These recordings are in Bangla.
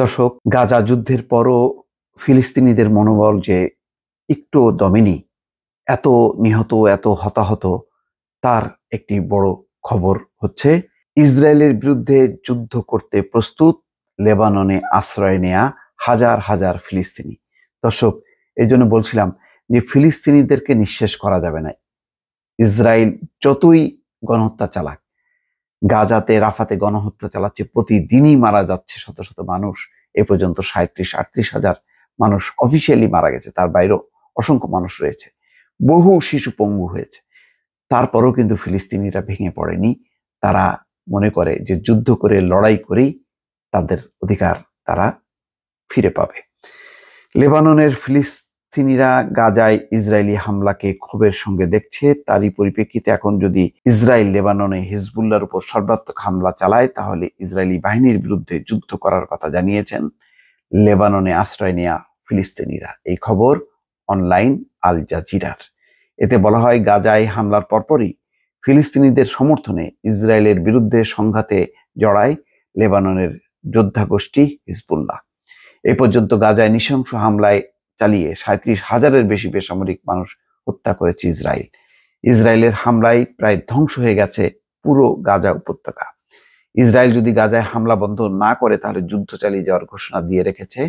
দর্শক গাজা যুদ্ধের পরও ফিলিস্তিনিদের মনোবল যে একটু দমেনি এত নিহত এত হতাহত তার একটি বড় খবর হচ্ছে ইসরায়েলের বিরুদ্ধে যুদ্ধ করতে প্রস্তুত লেবাননে আশ্রয় নেয়া হাজার হাজার ফিলিস্তিনি দর্শক এই জন্য বলছিলাম যে ফিলিস্তিনিদেরকে নিঃশেষ করা যাবে না ইসরায়েল যতই গণহত্যা চালাক গাজাতে রাফাতে গণহত্যা চালাচ্ছে প্রতিদিনই মারা যাচ্ছে শত শত মানুষ এ পর্যন্ত সাঁত্রিশ আটত্রিশ হাজার মানুষ অফিসিয়ালি মারা গেছে তার বাইরেও অসংখ্য মানুষ রয়েছে বহু শিশু পঙ্গু হয়েছে তারপরও কিন্তু ফিলিস্তিনিরা ভেঙে পড়েনি তারা মনে করে যে যুদ্ধ করে লড়াই করেই তাদের অধিকার তারা ফিরে পাবে লেবাননের ফিলিস্তিন ফিলিস্তিনিরা গাজায় ইসরায়েলি হামলাকে ক্ষোভের সঙ্গে দেখছে তারই পরিপ্রেক্ষিতে এখন যদি ইসরায়েল লেবাননে হিজবুল্লার উপর সর্বাত্মক হামলা চালায় তাহলে ইসরায়েলি বাহিনীর বিরুদ্ধে যুদ্ধ করার কথা জানিয়েছেন লেবাননে আশ্রয় নেয়া ফিলিস্তিনিরা এই খবর অনলাইন আল জাজিরার এতে বলা হয় গাজায় হামলার পরপরই ফিলিস্তিনিদের সমর্থনে ইসরায়েলের বিরুদ্ধে সংঘাতে জড়ায় লেবাননের যোদ্ধা গোষ্ঠী হিজবুল্লাহ এ পর্যন্ত গাজায় নৃশংস হামলায় চালিয়ে সাঁত্রিশ হাজারের বেশি বেসামরিক মানুষ হত্যা করেছে ইসরায়েল ইসরায়েলের হামলায় প্রায় ধ্বংস হয়ে গেছে পুরো গাজা উপত্যকা ইসরায়েল যদি গাজায় হামলা বন্ধ না করে তাহলে যুদ্ধ চালিয়ে যাওয়ার ঘোষণা দিয়ে রেখেছে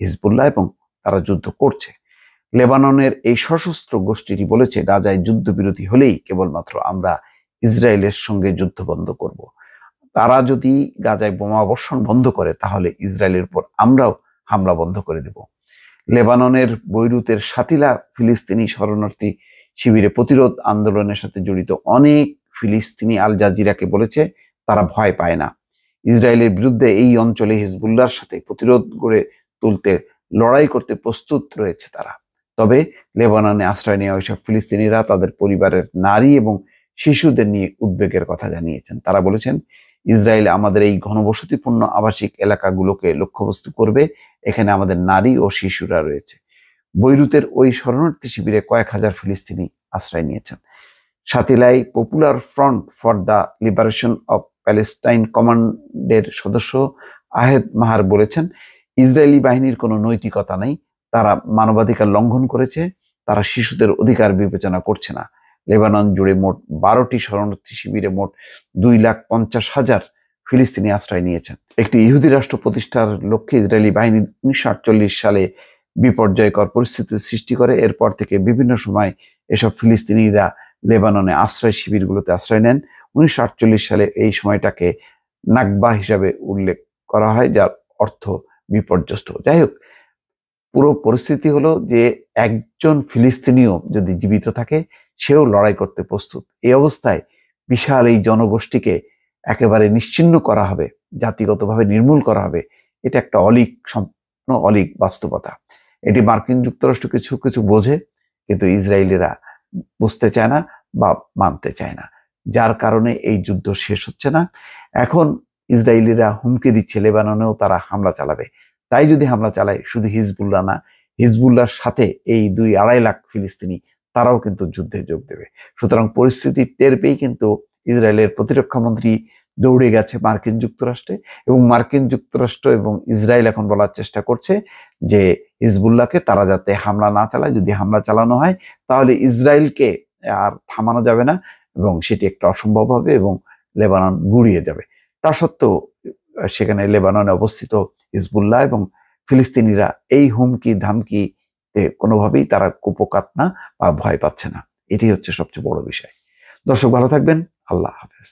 হিজবুল্লাহ এবং তারা যুদ্ধ করছে লেবাননের এই সশস্ত্র গোষ্ঠীটি বলেছে গাজায় যুদ্ধবিরতি হলেই কেবলমাত্র আমরা ইসরায়েলের সঙ্গে যুদ্ধ বন্ধ করব। তারা যদি গাজায় বোমাবর্ষণ বন্ধ করে তাহলে ইসরায়েলের উপর আমরাও হামলা বন্ধ করে দেব লেবাননের বৈরুতের সাতিলা ফিলিস্তিনি শরণার্থী শিবিরে প্রতিরোধ আন্দোলনের সাথে জড়িত অনেক ফিলিস্তিনি আল জাজিরাকে বলেছে তারা ভয় পায় না ইসরায়েলের বিরুদ্ধে এই অঞ্চলে হিজবুল্লার সাথে প্রতিরোধ গড়ে তুলতে লড়াই করতে প্রস্তুত রয়েছে তারা তবে লেবাননে আশ্রয় নেওয়া ওইসব ফিলিস্তিনিরা তাদের পরিবারের নারী এবং শিশুদের নিয়ে উদ্বেগের কথা জানিয়েছেন তারা বলেছেন ইসরায়েল আমাদের এই ঘনবসতিপূর্ণ আবাসিক এলাকাগুলোকে লক্ষ্যবস্তু করবে এখানে আমাদের নারী ও শিশুরা রয়েছে বৈরুতের ওই শরণার্থী শিবিরে কয়েক হাজার ফিলিস্তিনি আশ্রয় নিয়েছেন সাতিলাই popular front for the liberation of Palestine কমান্ডের সদস্য আহেদ মাহার বলেছেন ইসরায়েলি বাহিনীর কোনো নৈতিকতা নেই তারা মানবাধিকার লঙ্ঘন করেছে তারা শিশুদের অধিকার বিবেচনা করছে না লেবানন জুড়ে মোট বারোটি শরণার্থী শিবিরে মোট দুই লাখ পঞ্চাশ হাজার ফিলিস্তিনি আশ্রয় নিয়েছেন একটি ইহুদি রাষ্ট্র প্রতিষ্ঠার লক্ষ্যে ইসরায়েলি বাহিনী উনিশশো সালে বিপর্যয়কর পরিস্থিতির সৃষ্টি করে এরপর থেকে বিভিন্ন সময় এসব ফিলিস্তিনিরা লেবাননে আশ্রয় শিবিরগুলোতে আশ্রয় নেন উনিশশো সালে এই সময়টাকে নাকবা হিসাবে উল্লেখ করা হয় যার অর্থ বিপর্যস্ত যাই হোক পুরো পরিস্থিতি হলো যে একজন ফিলিস্তিনিও যদি জীবিত থাকে সেও লড়াই করতে প্রস্তুত এ অবস্থায় বিশাল এই জনগোষ্ঠীকে একেবারে নিশ্চিন্ন করা হবে জাতিগতভাবে নির্মূল করা হবে এটা একটা অলিক সম্পূর্ণ অলিক বাস্তবতা এটি মার্কিন যুক্তরাষ্ট্র কিছু কিছু বোঝে কিন্তু ইসরায়েলিরা বুঝতে চায় না বা মানতে চায় না যার কারণে এই যুদ্ধ শেষ হচ্ছে না এখন ইসরায়েলিরা হুমকি দিচ্ছে লেবাননেও তারা হামলা চালাবে তাই যদি হামলা চালায় শুধু হিজবুল্লাহ না হিজবুল্লাহর সাথে এই দুই আড়াই লাখ ফিলিস্তিনি তারাও কিন্তু যুদ্ধে যোগ দেবে সুতরাং পরিস্থিতি টের পেয়েই কিন্তু ইসরায়েলের প্রতিরক্ষা মন্ত্রী দৌড়ে গেছে মার্কিন যুক্তরাষ্ট্রে এবং মার্কিন যুক্তরাষ্ট্র এবং ইসরায়েল এখন বলার চেষ্টা করছে যে হিজবুল্লাহকে তারা যাতে হামলা না চালায় যদি হামলা চালানো হয় তাহলে ইসরায়েলকে আর থামানো যাবে না এবং সেটি একটা অসম্ভব হবে এবং লেবানন গুড়িয়ে যাবে তা সত্ত্বেও সেখানে লেবাননে অবস্থিত হিজবুল্লাহ এবং ফিলিস্তিনিরা এই হুমকি ধামকি কোনোভাবেই তারা কুপকাত না আর ভয় পাচ্ছে না এটি হচ্ছে সবচেয়ে বড় বিষয় দর্শক ভালো থাকবেন আল্লাহ হাফেজ